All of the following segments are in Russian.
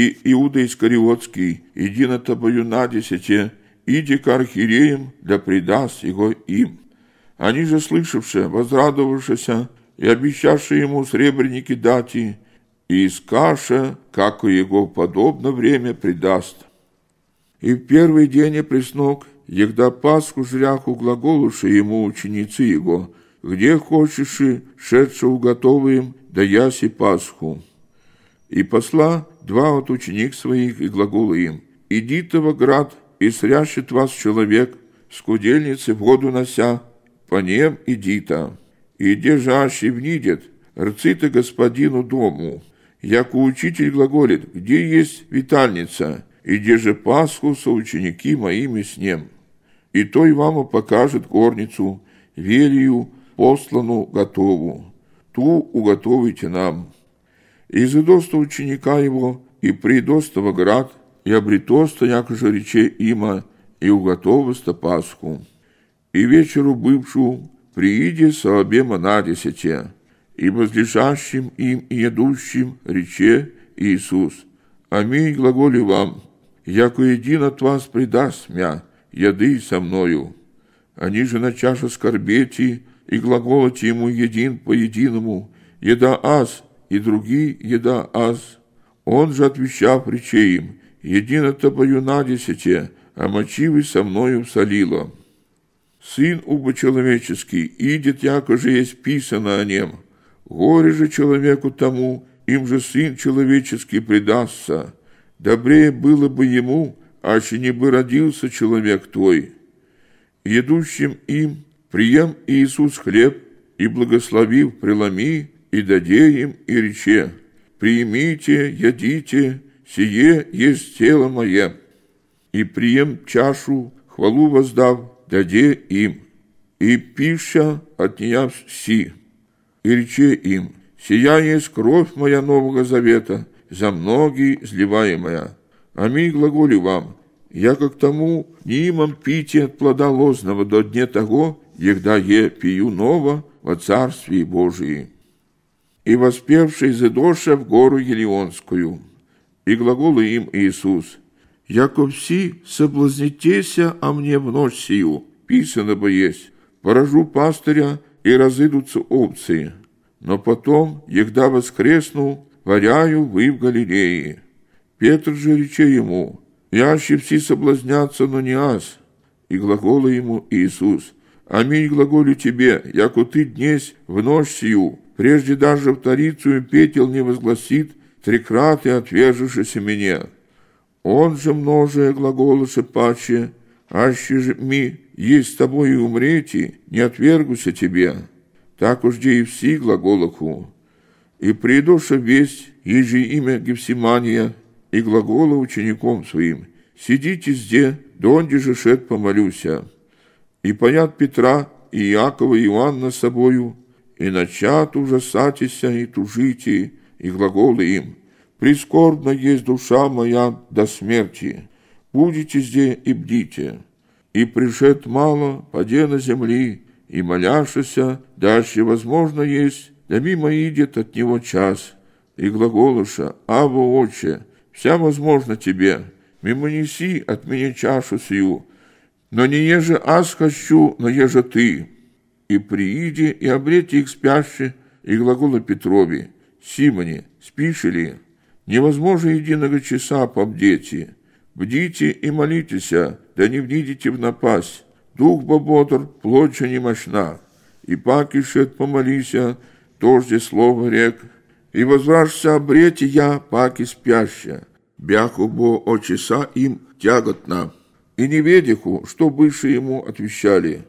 и Иуда Искариотский, иди на тобою на десяте, иди к архиереям, да предаст его им. Они же, слышавши, возрадовавшися, и обещавшие ему сребреники дати, и искаше, как у его подобно время предаст. И в первый день и преснок, егда Пасху жряху глаголуши ему ученицы его, где хочешь и шедше уготовым, да яси Пасху. И посла два от ученик своих и глаголы им, «Идите во град, и срящет вас человек, с кудельницы воду нося, по нем идита. И где жащий внидет, рцита господину дому. Яко учитель глаголит, где есть витальница, и где же Пасху ученики моими с ним. И той вам покажет горницу, велию, послану готову. Ту уготовите нам» изыдоста ученика его, и в град, и обретоста якоже рече има, и уготовоста Пасху. И вечеру бывшу прииде со обема на десяте, и возлежащим им и едущим рече Иисус, Аминь глаголю вам, яко един от вас предаст мя, яды со мною. Они же на чаше скорбети и глаголоте ему един по единому, еда аз, и другие еда аз. Он же отвечав, рече їм, «Єдина на десяте а мочивый со мною всолила. Сын убо человеческий, идет, яко же есть писано о нем. Горе же человеку тому, им же сын человеческий предастся. Добрее было бы ему, аще не бы родился человек твой. Едущим им прием Иисус хлеб и благословив преломи, и даде им и рече, «Приимите, ядите, сие есть тело мое, и прием чашу, хвалу воздав, даде им, и пища от нея си, и рече им, сия есть кровь моя нового завета, за многие изливаемая. Аминь глаголю вам, я как тому не имам пите от плода лозного до дне того, егда е пью ново во Царстве Божии» и воспевший задоша в гору Елеонскую. И глаголы им Иисус, «Яко все соблазнитеся о мне в ночь сию, писано бы есть, поражу пастыря, и разыдутся овцы, но потом, егда воскресну, варяю вы в Галилее». Петр же рече ему, «Яще все соблазнятся, но не аз». И глаголы ему Иисус, «Аминь глаголю тебе, яко ты днесь в ночь сию, прежде даже вторицую петел не возгласит, трикраты отвежившийся мне. Он же множие глаголы паче, аще же ми есть с тобой и умрете, не отвергуся тебе. Так уж де и все глаголоху. И придуша весть, ежи имя Гефсимания, и глагола учеником своим, сидите зде, донде же шед помолюся. И понят Петра, и Иакова, и Иоанна с собою, и начат ужасатися и тужите, и глаголы им, Прискорбна есть душа моя до смерти, будете здесь и бдите, и пришед мало, поде на земли, и моляшися, дальше возможно есть, да мимо идет от него час, и глаголыша, «Ава, отче, вся возможно тебе, мимо неси от меня чашу сию, но не еже аз хочу, но еже ты» и прииде, и обрете их спяще, и глаголы Петрови, Симоне, спиши ли? Невозможно единого часа побдети. Бдите и молитеся, да не внидите в напасть. Дух бободр, плоть немощна. И пакишет помолися, тожде слово рек. И возвращся обрети я, паки спяща. Бяху бо о часа им тяготна. И не ведиху, что выше ему отвечали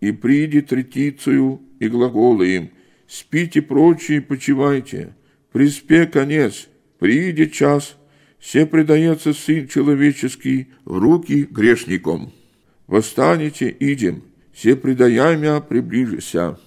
и придет ретицию и глаголы им, спите прочие, почивайте, приспе конец, приидет час, все предается Сын Человеческий в руки грешником. Восстанете, идем, все предаямя приближися.